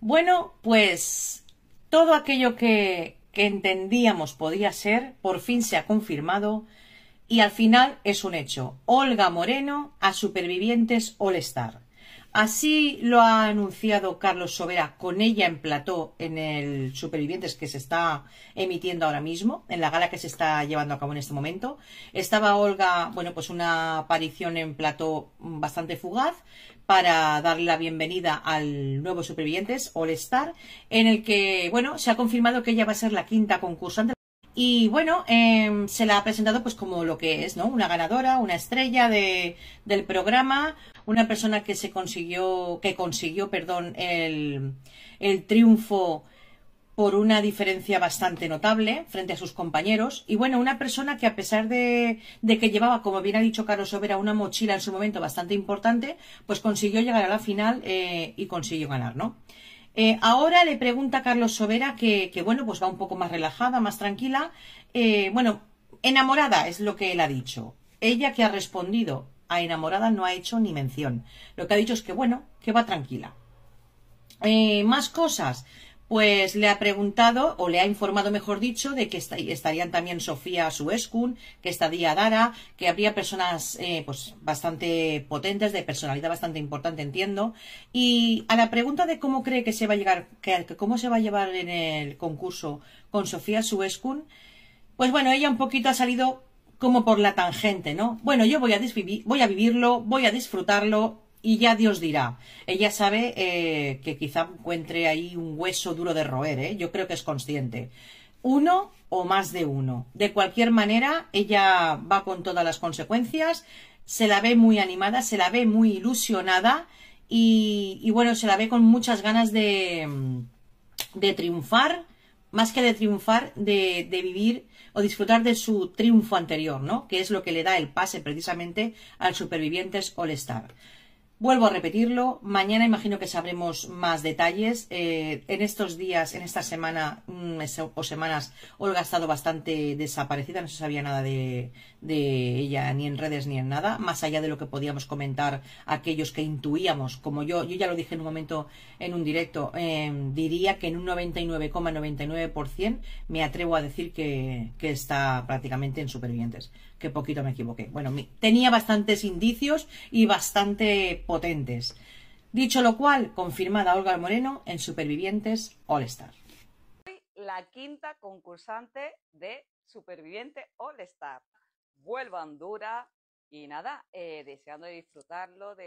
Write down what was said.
Bueno, pues todo aquello que, entendíamos podía ser, por fin se ha confirmado y al final es un hecho. Olga Moreno a Supervivientes All Star. Así lo ha anunciado Carlos Sobera con ella en plató en el Supervivientes que se está emitiendo ahora mismo, en la gala que se está llevando a cabo en este momento. Estaba Olga, bueno, pues una aparición en plató bastante fugaz para darle la bienvenida al nuevo Supervivientes All Star, en el que, bueno, se ha confirmado que ella va a ser la quinta concursante y bueno, em, se la ha presentado pues como lo que es, ¿no? Una ganadora, una estrella de, del programa, una persona que se consiguió, que consiguió, perdón, el, el triunfo por una diferencia bastante notable frente a sus compañeros. Y bueno, una persona que a pesar de, de, que llevaba, como bien ha dicho Carlos Overa, una mochila en su momento bastante importante, pues consiguió llegar a la final eh, y consiguió ganar, ¿no? Eh, ahora le pregunta Carlos Sobera que, bueno, pues va un poco más relajada, más tranquila. Eh, bueno, enamorada es lo que él ha dicho. Ella que ha respondido a enamorada no ha hecho ni mención. Lo que ha dicho es que, bueno, que va tranquila. Eh, más cosas pues le ha preguntado o le ha informado, mejor dicho, de que estarían también Sofía Suescun, que estaría Dara, que habría personas eh, pues bastante potentes, de personalidad bastante importante, entiendo. Y a la pregunta de cómo cree que se va a llegar, cómo se va a llevar en el concurso con Sofía Suescun, pues bueno, ella un poquito ha salido como por la tangente, ¿no? Bueno, yo voy a, voy a vivirlo, voy a disfrutarlo, y ya Dios dirá. Ella sabe eh, que quizá encuentre ahí un hueso duro de roer, ¿eh? yo creo que es consciente. Uno o más de uno. De cualquier manera, ella va con todas las consecuencias, se la ve muy animada, se la ve muy ilusionada y, bueno, se la ve con muchas ganas de, mm, triunfar, más que de triunfar, de, vivir o disfrutar de su triunfo anterior, ¿no? Que es lo que le da el pase precisamente al Supervivientes All Star. Vuelvo a repetirlo, mañana imagino que sabremos más detalles. Eh, en estos días, en esta semana o semanas, Olga ha estado bastante desaparecida, no se sabía nada de, ella, ni en redes ni en nada, más allá de lo que podíamos comentar aquellos que intuíamos, como yo, yo ya lo dije en un momento en un directo, em, diría que en un 99,99% me atrevo a decir que está prácticamente en supervivientes que poquito me equivoqué. Bueno, tenía bastantes indicios y bastante potentes. Dicho lo cual, confirmada Olga Moreno en Supervivientes All Star. Soy la quinta concursante de Superviviente All Star. Vuelvo a y nada, eh, deseando disfrutarlo de...